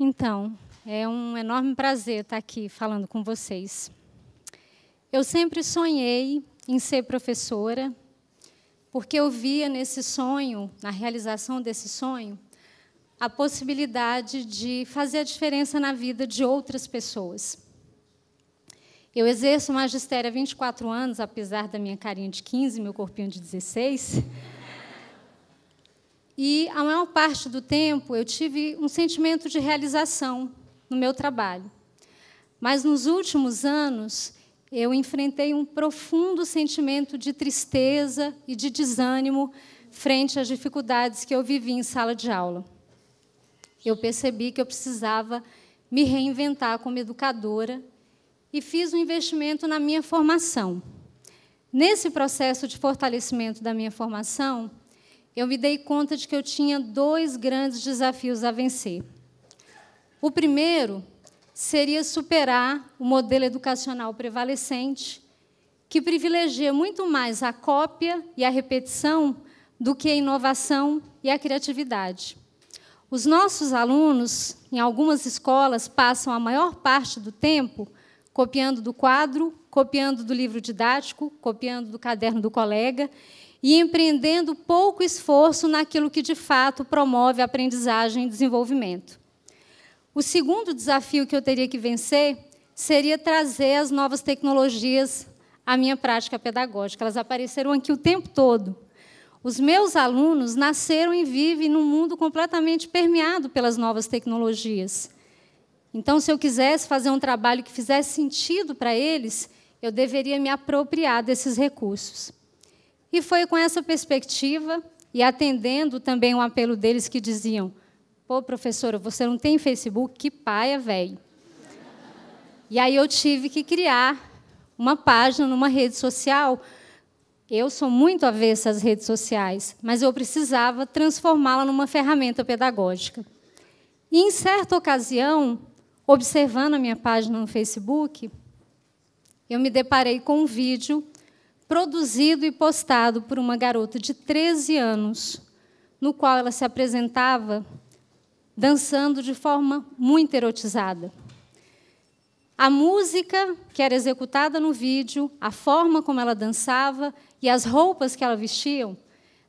Então, é um enorme prazer estar aqui falando com vocês. Eu sempre sonhei em ser professora, porque eu via nesse sonho, na realização desse sonho, a possibilidade de fazer a diferença na vida de outras pessoas. Eu exerço magistério há 24 anos, apesar da minha carinha de 15, meu corpinho de 16. E a maior parte do tempo eu tive um sentimento de realização no meu trabalho. Mas nos últimos anos eu enfrentei um profundo sentimento de tristeza e de desânimo frente às dificuldades que eu vivi em sala de aula. Eu percebi que eu precisava me reinventar como educadora e fiz um investimento na minha formação. Nesse processo de fortalecimento da minha formação, eu me dei conta de que eu tinha dois grandes desafios a vencer. O primeiro seria superar o modelo educacional prevalecente, que privilegia muito mais a cópia e a repetição do que a inovação e a criatividade. Os nossos alunos, em algumas escolas, passam a maior parte do tempo copiando do quadro, copiando do livro didático, copiando do caderno do colega e empreendendo pouco esforço naquilo que de fato promove a aprendizagem e desenvolvimento. O segundo desafio que eu teria que vencer seria trazer as novas tecnologias à minha prática pedagógica. Elas apareceram aqui o tempo todo. Os meus alunos nasceram e vivem num mundo completamente permeado pelas novas tecnologias. Então, se eu quisesse fazer um trabalho que fizesse sentido para eles, eu deveria me apropriar desses recursos. E foi com essa perspectiva e atendendo também o um apelo deles que diziam: "Pô, professora, você não tem Facebook? Que paia, velho". E aí eu tive que criar uma página numa rede social. Eu sou muito avessa às redes sociais, mas eu precisava transformá-la numa ferramenta pedagógica. E, em certa ocasião, observando a minha página no Facebook, eu me deparei com um vídeo produzido e postado por uma garota de 13 anos, no qual ela se apresentava dançando de forma muito erotizada. A música que era executada no vídeo, a forma como ela dançava e as roupas que ela vestia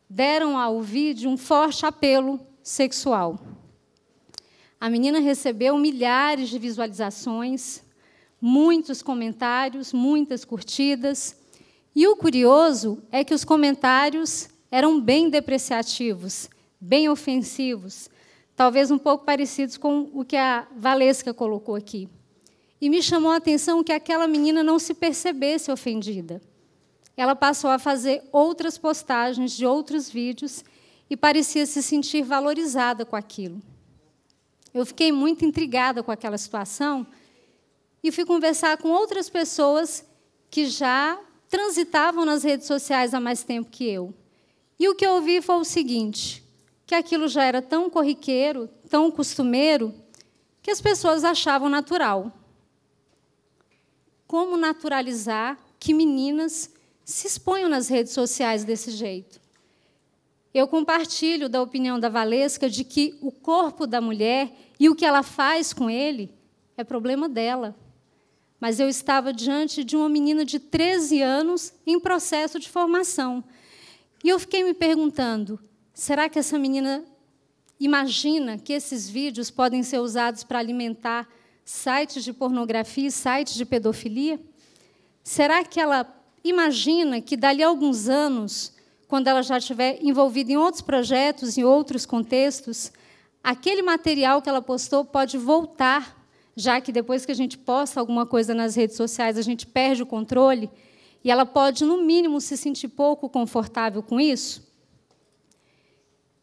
deram ao vídeo um forte apelo sexual. A menina recebeu milhares de visualizações, muitos comentários, muitas curtidas. E o curioso é que os comentários eram bem depreciativos, bem ofensivos, talvez um pouco parecidos com o que a Valesca colocou aqui. E me chamou a atenção que aquela menina não se percebesse ofendida. Ela passou a fazer outras postagens de outros vídeos e parecia se sentir valorizada com aquilo. Eu fiquei muito intrigada com aquela situação e fui conversar com outras pessoas que já transitavam nas redes sociais há mais tempo que eu. E o que eu ouvi foi o seguinte: que aquilo já era tão corriqueiro, tão costumeiro, que as pessoas achavam natural. Como naturalizar que meninas se exponham nas redes sociais desse jeito? Eu compartilho da opinião da Valesca de que o corpo da mulher e o que ela faz com ele é problema dela. Mas eu estava diante de uma menina de 13 anos em processo de formação. E eu fiquei me perguntando: será que essa menina imagina que esses vídeos podem ser usados para alimentar sites de pornografia e sites de pedofilia? Será que ela imagina que dali a alguns anos quando ela já estiver envolvida em outros projetos, em outros contextos, aquele material que ela postou pode voltar, já que depois que a gente posta alguma coisa nas redes sociais, a gente perde o controle, e ela pode, no mínimo, se sentir pouco confortável com isso?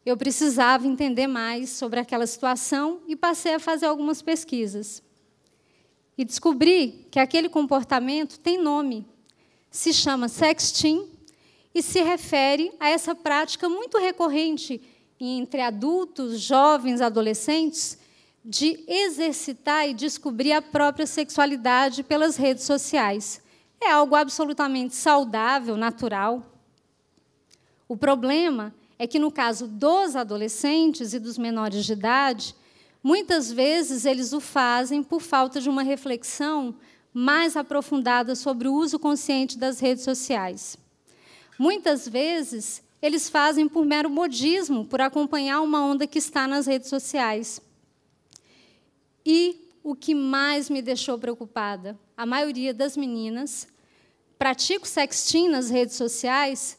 Eu precisava entender mais sobre aquela situação e passei a fazer algumas pesquisas. E descobri que aquele comportamento tem nome. Se chama sexting e se refere a essa prática muito recorrente entre adultos, jovens, adolescentes, de exercitar e descobrir a própria sexualidade pelas redes sociais. É algo absolutamente saudável, natural. O problema é que, no caso dos adolescentes e dos menores de idade, muitas vezes eles o fazem por falta de uma reflexão mais aprofundada sobre o uso consciente das redes sociais. Muitas vezes, eles fazem por mero modismo, por acompanhar uma onda que está nas redes sociais. E o que mais me deixou preocupada, a maioria das meninas pratica o sexting nas redes sociais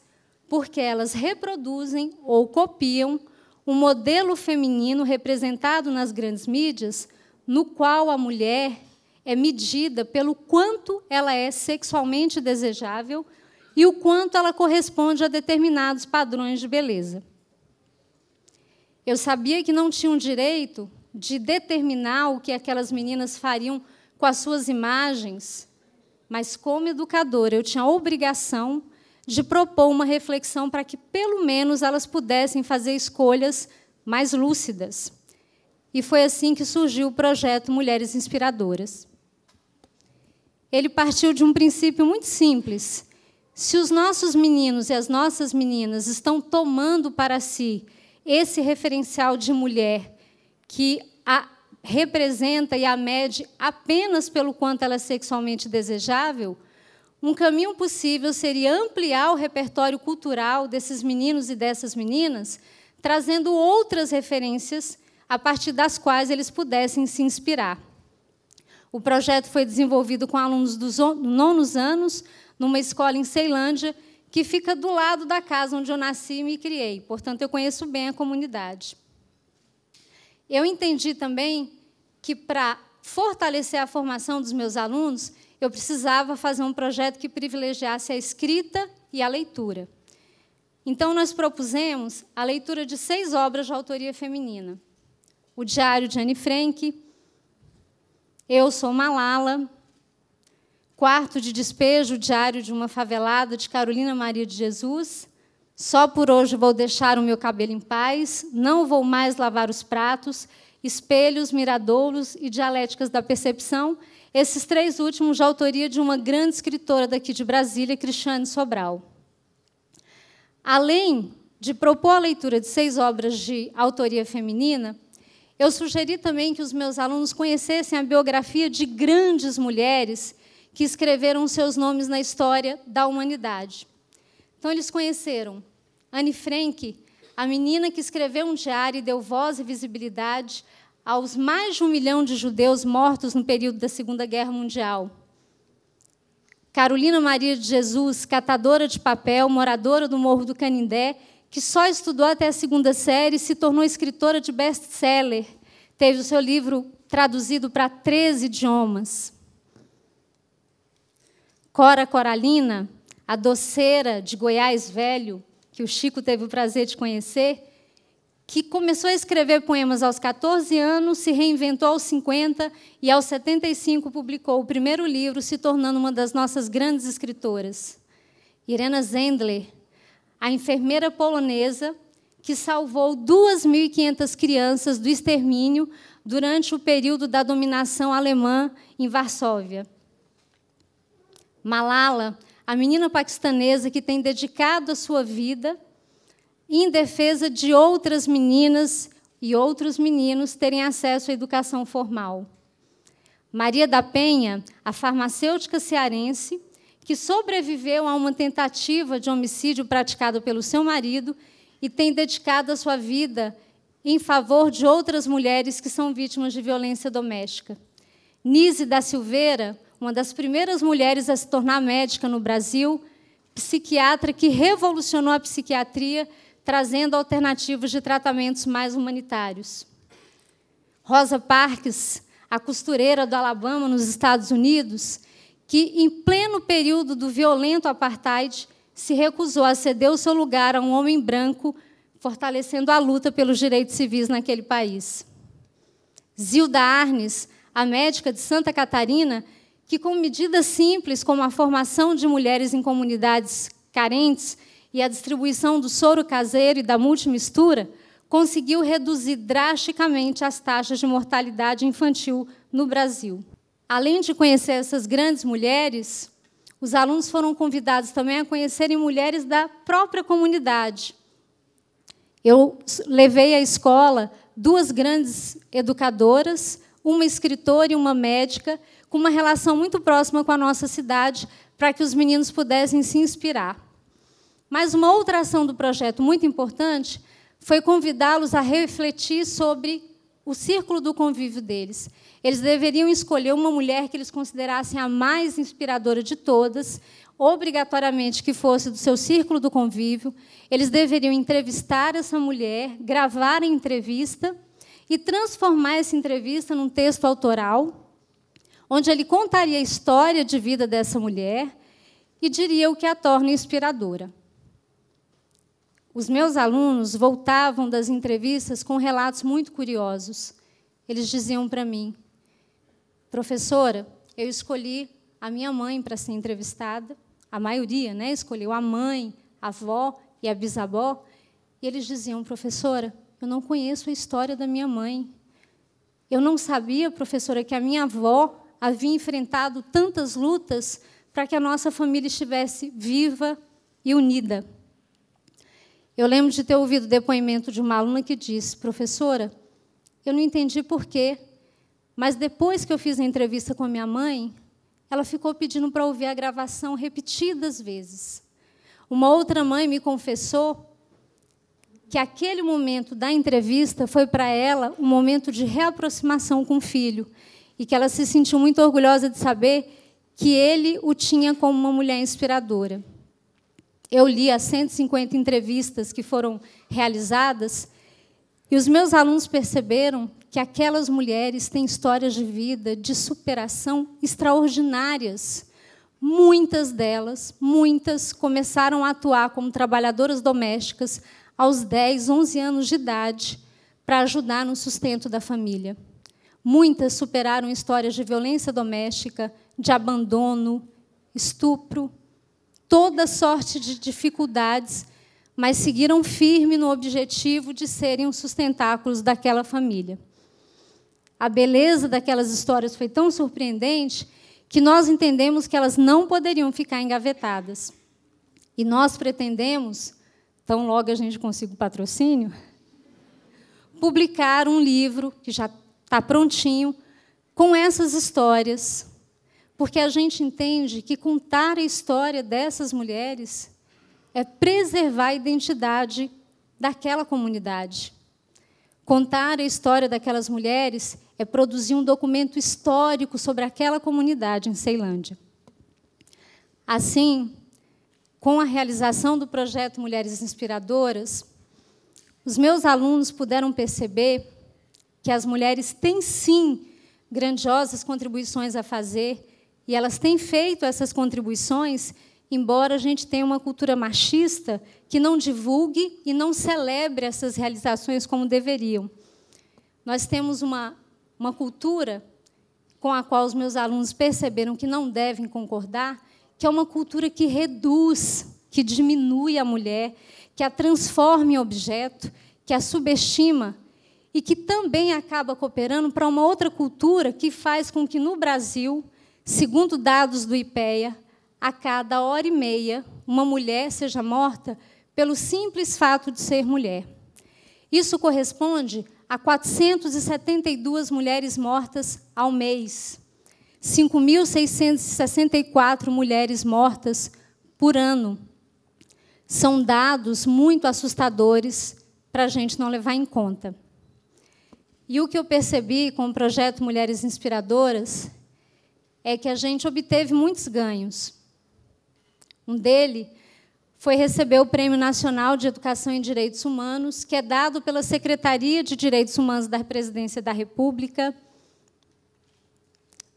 porque elas reproduzem ou copiam o um modelo feminino representado nas grandes mídias, no qual a mulher é medida pelo quanto ela é sexualmente desejável e o quanto ela corresponde a determinados padrões de beleza. Eu sabia que não tinha o direito de determinar o que aquelas meninas fariam com as suas imagens, mas como educadora eu tinha a obrigação de propor uma reflexão para que pelo menos elas pudessem fazer escolhas mais lúcidas. E foi assim que surgiu o projeto Mulheres Inspiradoras. Ele partiu de um princípio muito simples, se os nossos meninos e as nossas meninas estão tomando para si esse referencial de mulher que a representa e a mede apenas pelo quanto ela é sexualmente desejável, um caminho possível seria ampliar o repertório cultural desses meninos e dessas meninas, trazendo outras referências a partir das quais eles pudessem se inspirar. O projeto foi desenvolvido com alunos dos nonos anos, numa escola em Ceilândia, que fica do lado da casa onde eu nasci e me criei. Portanto, eu conheço bem a comunidade. Eu entendi também que, para fortalecer a formação dos meus alunos, eu precisava fazer um projeto que privilegiasse a escrita e a leitura. Então, nós propusemos a leitura de seis obras de autoria feminina: O Diário de Anne Frank, eu sou Malala, quarto de despejo diário de uma favelada de Carolina Maria de Jesus. Só por hoje vou deixar o meu cabelo em paz, não vou mais lavar os pratos, espelhos, miradouros e dialéticas da percepção. Esses três últimos de autoria de uma grande escritora daqui de Brasília, Cristiane Sobral. Além de propor a leitura de seis obras de autoria feminina, eu sugeri também que os meus alunos conhecessem a biografia de grandes mulheres que escreveram seus nomes na história da humanidade. Então, eles conheceram Anne Frank, a menina que escreveu um diário e deu voz e visibilidade aos mais de um milhão de judeus mortos no período da Segunda Guerra Mundial. Carolina Maria de Jesus, catadora de papel, moradora do Morro do Canindé que só estudou até a segunda série, se tornou escritora de best-seller, teve o seu livro traduzido para 13 idiomas. Cora Coralina, a doceira de Goiás Velho, que o Chico teve o prazer de conhecer, que começou a escrever poemas aos 14 anos, se reinventou aos 50 e aos 75 publicou o primeiro livro, se tornando uma das nossas grandes escritoras. Irena Zendler, a enfermeira polonesa que salvou 2.500 crianças do extermínio durante o período da dominação alemã em Varsóvia. Malala, a menina paquistanesa que tem dedicado a sua vida em defesa de outras meninas e outros meninos terem acesso à educação formal. Maria da Penha, a farmacêutica cearense, que sobreviveu a uma tentativa de homicídio praticado pelo seu marido e tem dedicado a sua vida em favor de outras mulheres que são vítimas de violência doméstica. Nise da Silveira, uma das primeiras mulheres a se tornar médica no Brasil, psiquiatra que revolucionou a psiquiatria, trazendo alternativas de tratamentos mais humanitários. Rosa Parks, a costureira do Alabama, nos Estados Unidos, que, em pleno período do violento apartheid, se recusou a ceder o seu lugar a um homem branco, fortalecendo a luta pelos direitos civis naquele país. Zilda Arnes, a médica de Santa Catarina, que, com medidas simples como a formação de mulheres em comunidades carentes e a distribuição do soro caseiro e da multimistura, conseguiu reduzir drasticamente as taxas de mortalidade infantil no Brasil. Além de conhecer essas grandes mulheres, os alunos foram convidados também a conhecerem mulheres da própria comunidade. Eu levei à escola duas grandes educadoras, uma escritora e uma médica, com uma relação muito próxima com a nossa cidade, para que os meninos pudessem se inspirar. Mas uma outra ação do projeto muito importante foi convidá-los a refletir sobre o círculo do convívio deles. Eles deveriam escolher uma mulher que eles considerassem a mais inspiradora de todas, obrigatoriamente que fosse do seu círculo do convívio. Eles deveriam entrevistar essa mulher, gravar a entrevista e transformar essa entrevista num texto autoral, onde ele contaria a história de vida dessa mulher e diria o que a torna inspiradora. Os meus alunos voltavam das entrevistas com relatos muito curiosos. Eles diziam para mim: "Professora, eu escolhi a minha mãe para ser entrevistada. A maioria, né, escolheu a mãe, a avó e a bisavó. E eles diziam: "Professora, eu não conheço a história da minha mãe. Eu não sabia, professora, que a minha avó havia enfrentado tantas lutas para que a nossa família estivesse viva e unida." Eu lembro de ter ouvido o depoimento de uma aluna que disse: professora, eu não entendi porquê, mas depois que eu fiz a entrevista com a minha mãe, ela ficou pedindo para ouvir a gravação repetidas vezes. Uma outra mãe me confessou que aquele momento da entrevista foi para ela um momento de reaproximação com o filho e que ela se sentiu muito orgulhosa de saber que ele o tinha como uma mulher inspiradora eu li as 150 entrevistas que foram realizadas e os meus alunos perceberam que aquelas mulheres têm histórias de vida, de superação extraordinárias. Muitas delas, muitas, começaram a atuar como trabalhadoras domésticas aos 10, 11 anos de idade para ajudar no sustento da família. Muitas superaram histórias de violência doméstica, de abandono, estupro, toda sorte de dificuldades, mas seguiram firme no objetivo de serem os sustentáculos daquela família. A beleza daquelas histórias foi tão surpreendente que nós entendemos que elas não poderiam ficar engavetadas. E nós pretendemos, tão logo a gente consiga o patrocínio, publicar um livro que já está prontinho com essas histórias porque a gente entende que contar a história dessas mulheres é preservar a identidade daquela comunidade. Contar a história daquelas mulheres é produzir um documento histórico sobre aquela comunidade em Ceilândia. Assim, com a realização do projeto Mulheres Inspiradoras, os meus alunos puderam perceber que as mulheres têm sim grandiosas contribuições a fazer e elas têm feito essas contribuições, embora a gente tenha uma cultura machista que não divulgue e não celebre essas realizações como deveriam. Nós temos uma, uma cultura com a qual os meus alunos perceberam que não devem concordar, que é uma cultura que reduz, que diminui a mulher, que a transforma em objeto, que a subestima e que também acaba cooperando para uma outra cultura que faz com que no Brasil Segundo dados do IPEA, a cada hora e meia, uma mulher seja morta pelo simples fato de ser mulher. Isso corresponde a 472 mulheres mortas ao mês, 5.664 mulheres mortas por ano. São dados muito assustadores para a gente não levar em conta. E o que eu percebi com o projeto Mulheres Inspiradoras é que a gente obteve muitos ganhos. Um dele foi receber o Prêmio Nacional de Educação em Direitos Humanos, que é dado pela Secretaria de Direitos Humanos da Presidência da República.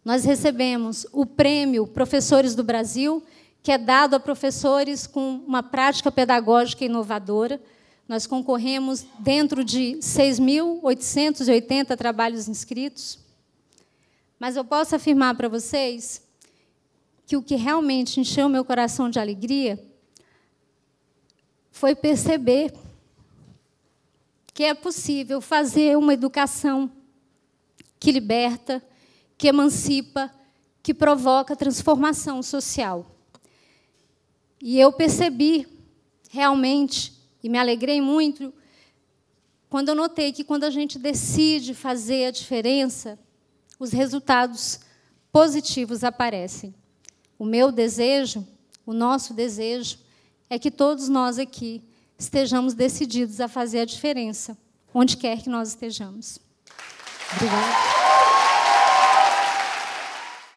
Nós recebemos o Prêmio Professores do Brasil, que é dado a professores com uma prática pedagógica inovadora. Nós concorremos dentro de 6.880 trabalhos inscritos. Mas eu posso afirmar para vocês que o que realmente encheu meu coração de alegria foi perceber que é possível fazer uma educação que liberta, que emancipa, que provoca transformação social. E eu percebi realmente, e me alegrei muito, quando eu notei que quando a gente decide fazer a diferença, os resultados positivos aparecem. O meu desejo, o nosso desejo, é que todos nós aqui estejamos decididos a fazer a diferença, onde quer que nós estejamos. Obrigada.